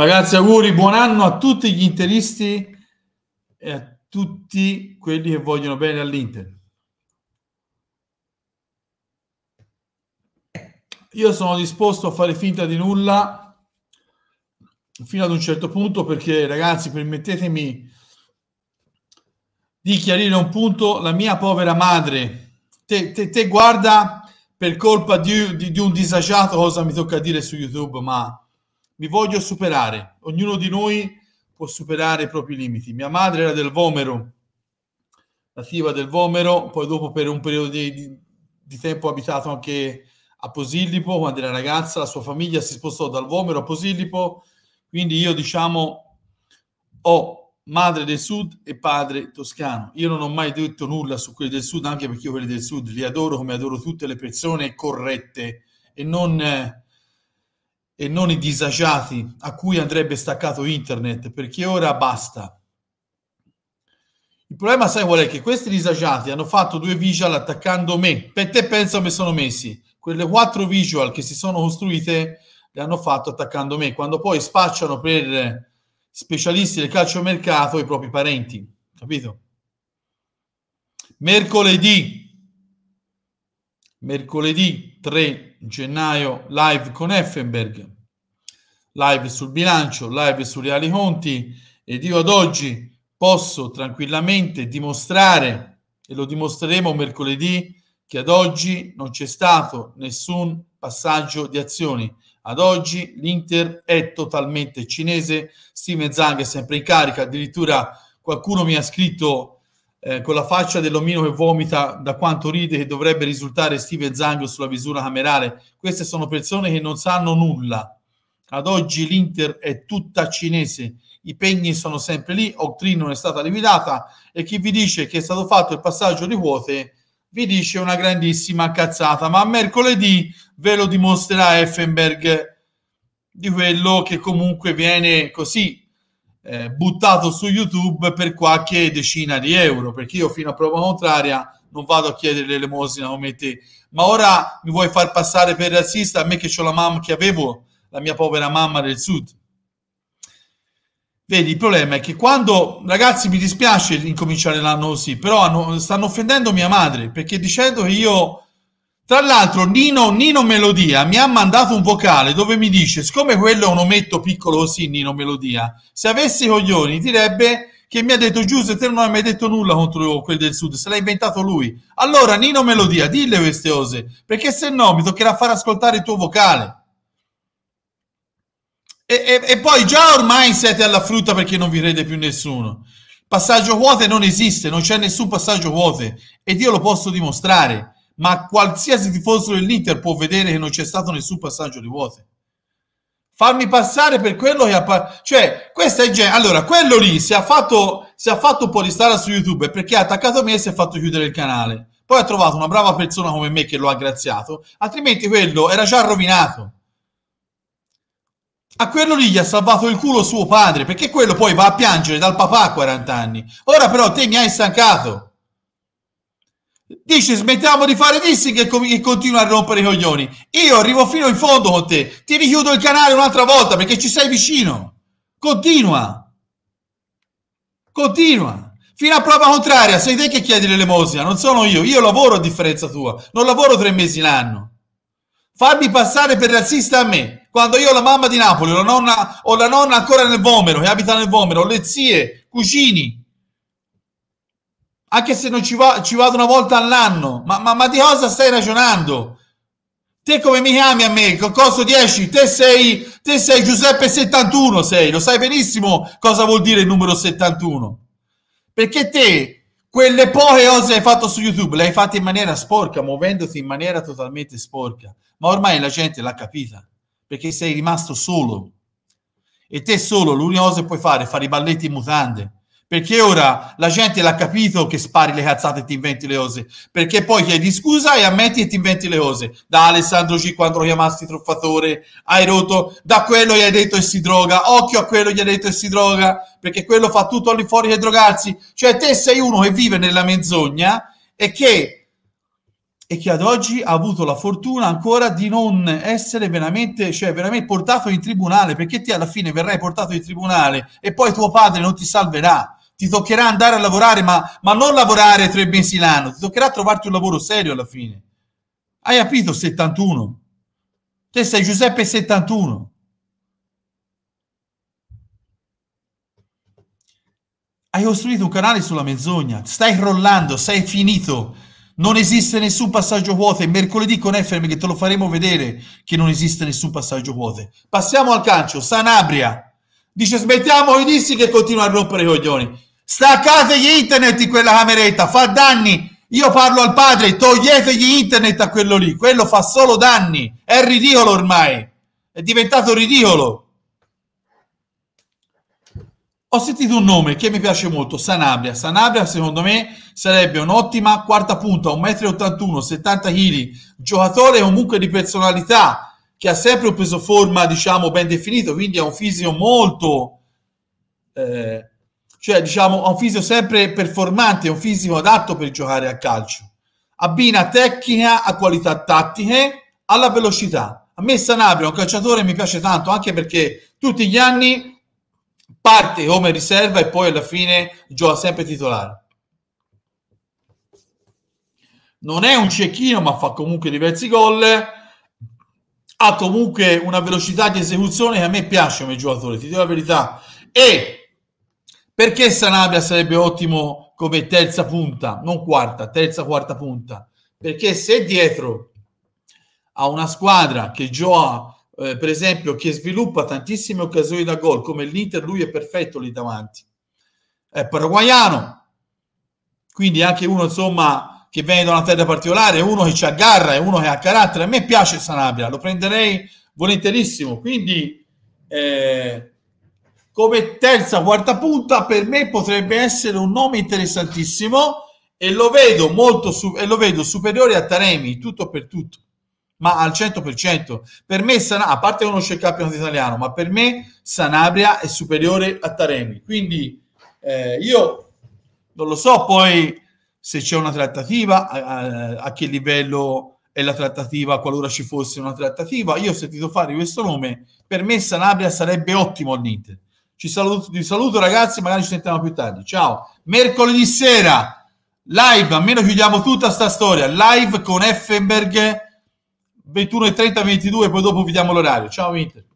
Ragazzi, auguri, buon anno a tutti gli interisti e a tutti quelli che vogliono bene all'Inter. Io sono disposto a fare finta di nulla fino ad un certo punto perché, ragazzi, permettetemi di chiarire un punto. La mia povera madre, te, te, te guarda per colpa di, di, di un disagiato cosa mi tocca dire su YouTube, ma mi voglio superare. Ognuno di noi può superare i propri limiti. Mia madre era del Vomero, nativa del Vomero, poi dopo per un periodo di, di tempo ha abitato anche a Posillipo, quando era ragazza, la sua famiglia si spostò dal Vomero a Posillipo, quindi io diciamo ho madre del sud e padre toscano. Io non ho mai detto nulla su quelli del sud, anche perché io quelli del sud li adoro come adoro tutte le persone corrette e non e non i disagiati a cui andrebbe staccato internet, perché ora basta. Il problema, sai qual è? Che questi disagiati hanno fatto due visual attaccando me. Per te pensa come sono messi. Quelle quattro visual che si sono costruite le hanno fatto attaccando me, quando poi spacciano per specialisti del calciomercato i propri parenti. Capito? Mercoledì mercoledì 3 gennaio live con Effenberg, live sul bilancio, live su reali conti ed io ad oggi posso tranquillamente dimostrare, e lo dimostreremo mercoledì, che ad oggi non c'è stato nessun passaggio di azioni. Ad oggi l'Inter è totalmente cinese, Steven Zang è sempre in carica, addirittura qualcuno mi ha scritto eh, con la faccia dell'omino che vomita da quanto ride che dovrebbe risultare Steve Zang sulla visura camerale. Queste sono persone che non sanno nulla. Ad oggi l'Inter è tutta cinese, i pegni sono sempre lì, Octrino non è stata liquidata e chi vi dice che è stato fatto il passaggio di quote vi dice una grandissima cazzata, ma mercoledì ve lo dimostrerà Effenberg di quello che comunque viene così eh, buttato su YouTube per qualche decina di euro, perché io fino a prova contraria non vado a chiedere l'elemosina come te. Ma ora mi vuoi far passare per razzista a me che ho la mamma che avevo, la mia povera mamma del sud? Vedi, il problema è che quando, ragazzi, mi dispiace incominciare l'anno così, però hanno, stanno offendendo mia madre perché dicendo che io tra l'altro Nino, Nino Melodia mi ha mandato un vocale dove mi dice siccome quello è un ometto piccolo così Nino Melodia, se avessi coglioni direbbe che mi ha detto Giuse te non hai mai detto nulla contro quel del sud, se l'ha inventato lui. Allora Nino Melodia, dille queste cose, perché se no mi toccherà far ascoltare il tuo vocale. E, e, e poi già ormai siete alla frutta perché non vi crede più nessuno. Passaggio vuote non esiste, non c'è nessun passaggio vuote ed io lo posso dimostrare ma qualsiasi tifoso dell'Inter può vedere che non c'è stato nessun passaggio di vuote. Fammi passare per quello che ha par- cioè, questa è gen- allora, quello lì si è fatto si è fatto polistara su YouTube perché ha attaccato me e si è fatto chiudere il canale. Poi ha trovato una brava persona come me che lo ha graziato, altrimenti quello era già rovinato. A quello lì gli ha salvato il culo suo padre, perché quello poi va a piangere dal papà a 40 anni. Ora però te mi hai stancato Dici smettiamo di fare dissing e, com- e continua a rompere i coglioni. Io arrivo fino in fondo con te, ti richiudo il canale un'altra volta perché ci sei vicino. Continua. Continua. Fino a prova contraria, sei te che chiedi l'elemosina, non sono io. Io lavoro a differenza tua, non lavoro tre mesi l'anno. Farmi passare per razzista a me, quando io ho la mamma di Napoli, ho la nonna, ho la nonna ancora nel Vomero, che abita nel Vomero, ho le zie, cugini, anche se non ci, va, ci vado una volta all'anno, ma, ma, ma, di cosa stai ragionando? Te come mi chiami a me? Costo 10, te sei, te sei Giuseppe 71, sei, lo sai benissimo cosa vuol dire il numero 71. Perché te quelle poche cose che hai fatto su YouTube le hai fatte in maniera sporca, muovendoti in maniera totalmente sporca, ma ormai la gente l'ha capita, perché sei rimasto solo. E te solo, l'unica cosa che puoi fare è fare i balletti in mutande perché ora la gente l'ha capito che spari le cazzate e ti inventi le cose. Perché poi chiedi scusa e ammetti e ti inventi le cose. Da Alessandro C quando lo chiamasti truffatore, hai rotto, da quello gli hai detto e si droga, occhio a quello gli hai detto e si droga, perché quello fa tutto lì fuori che drogarsi. Cioè te sei uno che vive nella menzogna e che e che ad oggi ha avuto la fortuna ancora di non essere veramente, cioè veramente portato in tribunale, perché ti alla fine verrai portato in tribunale e poi tuo padre non ti salverà ti toccherà andare a lavorare, ma, ma non lavorare tre mesi l'anno, ti toccherà trovarti un lavoro serio alla fine. Hai capito 71? Te sei Giuseppe 71. Hai costruito un canale sulla menzogna, stai crollando, sei finito. Non esiste nessun passaggio vuote. mercoledì con FM che te lo faremo vedere che non esiste nessun passaggio vuote. Passiamo al calcio. Sanabria dice smettiamo i dissi che continua a rompere i coglioni staccate gli internet in quella cameretta, fa danni. Io parlo al padre, togliete gli internet a quello lì, quello fa solo danni, è ridicolo ormai, è diventato ridicolo. Ho sentito un nome che mi piace molto, Sanabria. Sanabria, secondo me, sarebbe un'ottima quarta punta, 1,81 m, 70 kg, giocatore comunque di personalità, che ha sempre un peso forma, diciamo, ben definito, quindi ha un fisico molto eh, cioè, diciamo, ha un fisico sempre performante, un fisico adatto per giocare a calcio. Abbina tecnica a qualità tattiche, alla velocità. A me Sanabria è un calciatore mi piace tanto, anche perché tutti gli anni parte come riserva e poi alla fine gioca sempre titolare. Non è un cecchino, ma fa comunque diversi gol. Ha comunque una velocità di esecuzione che a me piace come giocatore, ti dico la verità. E perché Sanabria sarebbe ottimo come terza punta, non quarta, terza, quarta punta? Perché se dietro a una squadra che gioca, eh, per esempio, che sviluppa tantissime occasioni da gol, come l'Inter, lui è perfetto lì davanti. È paraguayano, quindi anche uno, insomma, che viene da una terra particolare, uno che ci aggarra, è uno che ha carattere. A me piace Sanabria, lo prenderei volentierissimo. Quindi eh, come terza quarta punta per me potrebbe essere un nome interessantissimo e lo vedo molto su- e lo vedo superiore a Taremi tutto per tutto ma al 100% per me Sanabria, a parte conosce il campionato italiano ma per me Sanabria è superiore a Taremi quindi eh, io non lo so poi se c'è una trattativa a, a, a che livello è la trattativa qualora ci fosse una trattativa io ho sentito fare questo nome per me Sanabria sarebbe ottimo all'Inter ci saluto, vi saluto ragazzi, magari ci sentiamo più tardi. Ciao. Mercoledì sera, live, almeno chiudiamo tutta sta storia, live con Effenberg 21.30-22, poi dopo vediamo l'orario. Ciao Winter.